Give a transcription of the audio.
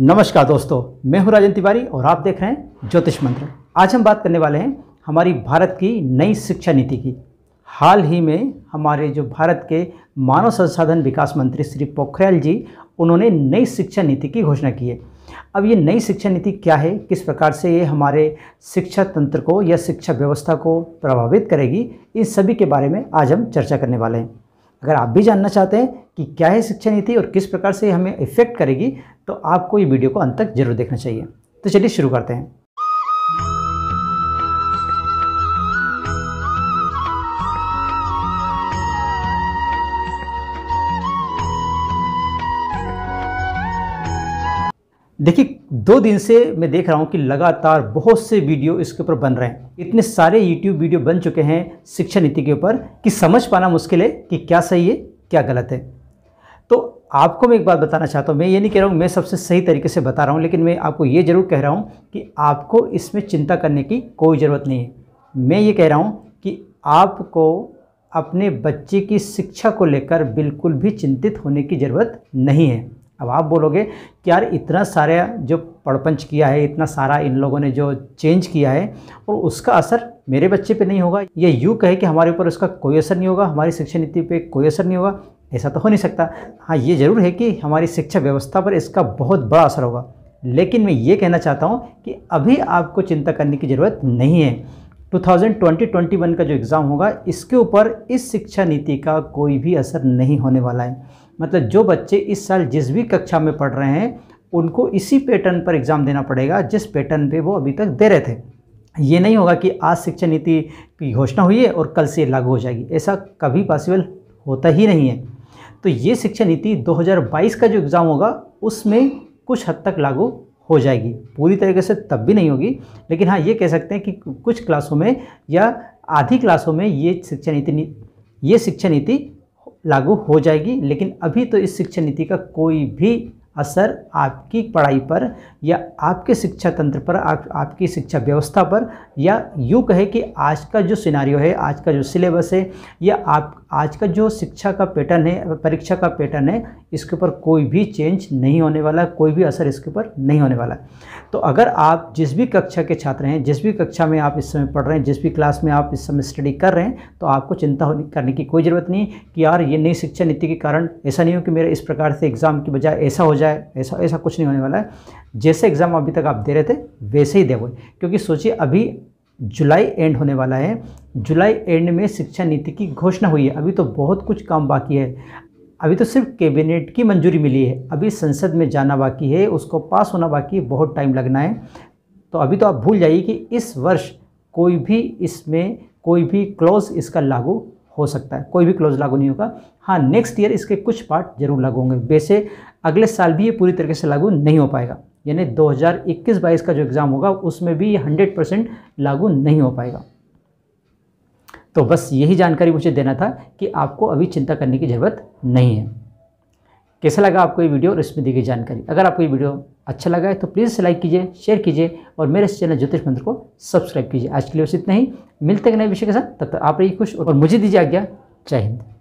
नमस्कार दोस्तों मैं हूं राजन तिवारी और आप देख रहे हैं ज्योतिष मंत्र आज हम बात करने वाले हैं हमारी भारत की नई शिक्षा नीति की हाल ही में हमारे जो भारत के मानव संसाधन विकास मंत्री श्री पोखरियाल जी उन्होंने नई शिक्षा नीति की घोषणा की है अब ये नई शिक्षा नीति क्या है किस प्रकार से ये हमारे शिक्षा तंत्र को या शिक्षा व्यवस्था को प्रभावित करेगी इन सभी के बारे में आज हम चर्चा करने वाले हैं अगर आप भी जानना चाहते हैं कि क्या है शिक्षा नीति और किस प्रकार से हमें इफेक्ट करेगी तो आपको ये वीडियो को अंत तक जरूर देखना चाहिए तो चलिए शुरू करते हैं देखिए दो दिन से मैं देख रहा हूँ कि लगातार बहुत से वीडियो इसके ऊपर बन रहे हैं इतने सारे यूट्यूब वीडियो बन चुके हैं शिक्षा नीति के ऊपर कि समझ पाना मुश्किल है कि क्या सही है क्या गलत है तो आपको मैं एक बात बताना चाहता हूँ मैं ये नहीं कह रहा हूँ मैं सबसे सही तरीके से बता रहा हूँ लेकिन मैं आपको ये ज़रूर कह रहा हूँ कि आपको इसमें चिंता करने की कोई ज़रूरत नहीं है मैं ये कह रहा हूँ कि आपको अपने बच्चे की शिक्षा को लेकर बिल्कुल भी चिंतित होने की ज़रूरत नहीं है अब आप बोलोगे कि यार इतना सारा जो पड़पंच किया है इतना सारा इन लोगों ने जो चेंज किया है और उसका असर मेरे बच्चे पे नहीं होगा या यूँ कहे कि हमारे ऊपर उसका कोई असर नहीं होगा हमारी शिक्षा नीति पे कोई असर नहीं होगा ऐसा तो हो नहीं सकता हाँ ये ज़रूर है कि हमारी शिक्षा व्यवस्था पर इसका बहुत बड़ा असर होगा लेकिन मैं ये कहना चाहता हूँ कि अभी आपको चिंता करने की ज़रूरत नहीं है 2020 21 का जो एग्ज़ाम होगा इसके ऊपर इस शिक्षा नीति का कोई भी असर नहीं होने वाला है मतलब जो बच्चे इस साल जिस भी कक्षा में पढ़ रहे हैं उनको इसी पैटर्न पर एग्ज़ाम देना पड़ेगा जिस पैटर्न पे वो अभी तक दे रहे थे ये नहीं होगा कि आज शिक्षा नीति की घोषणा हुई है और कल से लागू हो जाएगी ऐसा कभी पॉसिबल होता ही नहीं है तो ये शिक्षा नीति 2022 का जो एग्ज़ाम होगा उसमें कुछ हद तक लागू हो जाएगी पूरी तरीके से तब भी नहीं होगी लेकिन हाँ ये कह सकते हैं कि कुछ क्लासों में या आधी क्लासों में ये शिक्षा नीति ये शिक्षा नीति लागू हो जाएगी लेकिन अभी तो इस शिक्षा नीति का कोई भी असर आपकी पढ़ाई पर या आपके शिक्षा तंत्र पर आप आपकी शिक्षा व्यवस्था पर या यूँ कहे कि आज का जो सिनारियो है आज का जो सिलेबस है या आप आज का जो शिक्षा का पैटर्न है परीक्षा का पैटर्न है इसके ऊपर कोई भी चेंज नहीं होने वाला कोई भी असर इसके ऊपर नहीं होने वाला तो अगर आप जिस भी कक्षा के छात्र हैं जिस भी कक्षा में आप इस समय पढ़ रहे हैं जिस भी क्लास में आप इस समय स्टडी कर रहे हैं तो आपको चिंता करने की कोई ज़रूरत नहीं कि यार ये नई शिक्षा नीति के कारण ऐसा नहीं हो कि मेरा इस प्रकार से एग्ज़ाम की बजाय ऐसा हो जाए जाए ऐसा ऐसा कुछ नहीं होने वाला है जैसे एग्ज़ाम अभी तक आप दे रहे थे वैसे ही देवे क्योंकि सोचिए अभी जुलाई एंड होने वाला है जुलाई एंड में शिक्षा नीति की घोषणा हुई है अभी तो बहुत कुछ काम बाकी है अभी तो सिर्फ कैबिनेट की मंजूरी मिली है अभी संसद में जाना बाकी है उसको पास होना बाकी है बहुत टाइम लगना है तो अभी तो आप भूल जाइए कि इस वर्ष कोई भी इसमें कोई भी क्लॉज इसका लागू हो सकता है कोई भी क्लोज लागू नहीं होगा हाँ नेक्स्ट ईयर इसके कुछ पार्ट जरूर लागू होंगे वैसे अगले साल भी ये पूरी तरीके से लागू नहीं हो पाएगा यानी 2021 हज़ार का जो एग्ज़ाम होगा उसमें भी ये परसेंट लागू नहीं हो पाएगा तो बस यही जानकारी मुझे देना था कि आपको अभी चिंता करने की ज़रूरत नहीं है कैसा लगा आपको ये वीडियो और इसमें दी गई जानकारी अगर आपको ये वीडियो अच्छा लगा है तो प्लीज़ लाइक कीजिए शेयर कीजिए और मेरे चैनल ज्योतिष मंत्र को सब्सक्राइब कीजिए आज के लिए बस इतना ही मिलते हैं नए विषय के साथ तब तक आप रहिए खुश और मुझे दीजिए आज्ञा जय हिंद